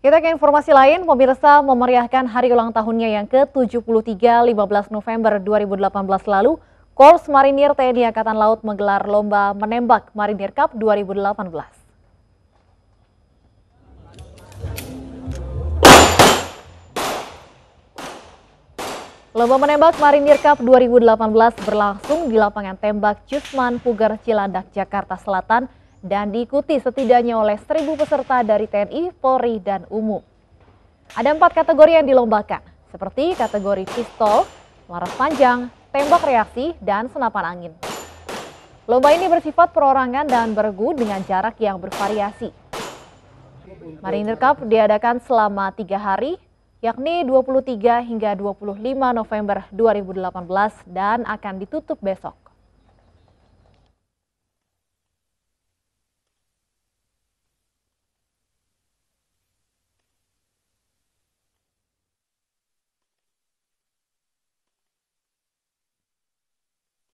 Kita ke informasi lain, pemirsa memeriahkan hari ulang tahunnya yang ke-73 15 November 2018 lalu, Korps Marinir TNI Angkatan Laut menggelar lomba menembak Marinir Cup 2018. Lomba menembak Marinir Cup 2018 berlangsung di lapangan tembak Jusman Puger Cilandak, Jakarta Selatan dan diikuti setidaknya oleh 1.000 peserta dari TNI, Polri, dan Umum. Ada empat kategori yang dilombakan, seperti kategori pistol, laras panjang, tembak reaksi, dan senapan angin. Lomba ini bersifat perorangan dan bergu dengan jarak yang bervariasi. Mariner Cup diadakan selama tiga hari, yakni 23 hingga 25 November 2018 dan akan ditutup besok.